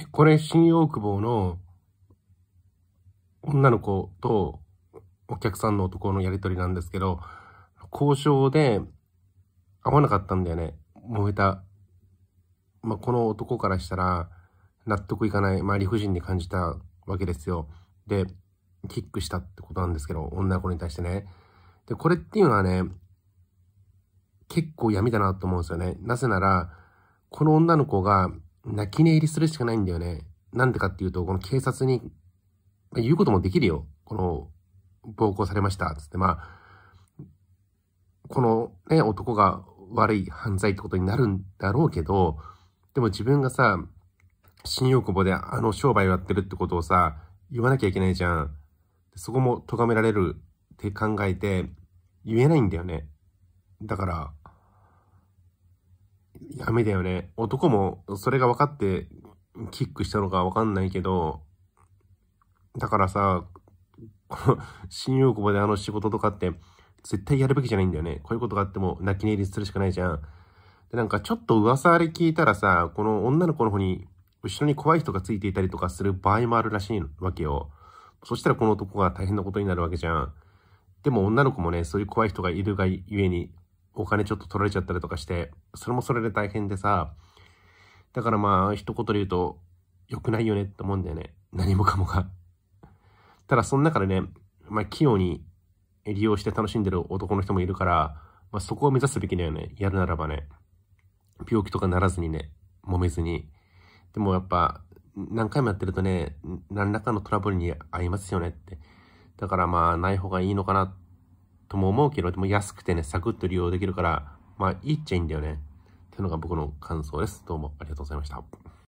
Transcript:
え、これ新大久保の女の子とお客さんの男のやりとりなんですけど、交渉で合わなかったんだよね。燃えた。まあ、この男からしたら納得いかない、まあ、理不尽に感じたわけですよ。で、キックしたってことなんですけど、女の子に対してね。で、これっていうのはね、結構闇だなと思うんですよね。なぜなら、この女の子が泣き寝入りするしかないんだよね。なんでかっていうと、この警察に、まあ、言うこともできるよ。この、暴行されました。つって、まあ、このね、男が悪い犯罪ってことになるんだろうけど、でも自分がさ、新大久保であの商売をやってるってことをさ、言わなきゃいけないじゃん。そこも咎められるって考えて、言えないんだよね。だから、ダメだよね。男もそれが分かってキックしたのか分かんないけど、だからさ、この新大久保であの仕事とかって絶対やるべきじゃないんだよね。こういうことがあっても泣き寝入りするしかないじゃん。で、なんかちょっと噂あれ聞いたらさ、この女の子の方に後ろに怖い人がついていたりとかする場合もあるらしいわけよ。そしたらこの男が大変なことになるわけじゃん。でも女の子もね、そういう怖い人がいるがゆえに、お金ちょっと取られちゃったりとかして、それもそれで大変でさ、だからまあ、一言で言うと、良くないよねって思うんだよね。何もかもが。ただ、その中でね、まあ、器用に利用して楽しんでる男の人もいるから、まあ、そこを目指すべきだよね。やるならばね。病気とかならずにね、揉めずに。でもやっぱ、何回もやってるとね、何らかのトラブルに合いますよねって。だからまあ、ない方がいいのかなとも思うけど、でも安くてね、サクッと利用できるから、まあいいっちゃいいんだよね。っていうのが僕の感想です。どうもありがとうございました。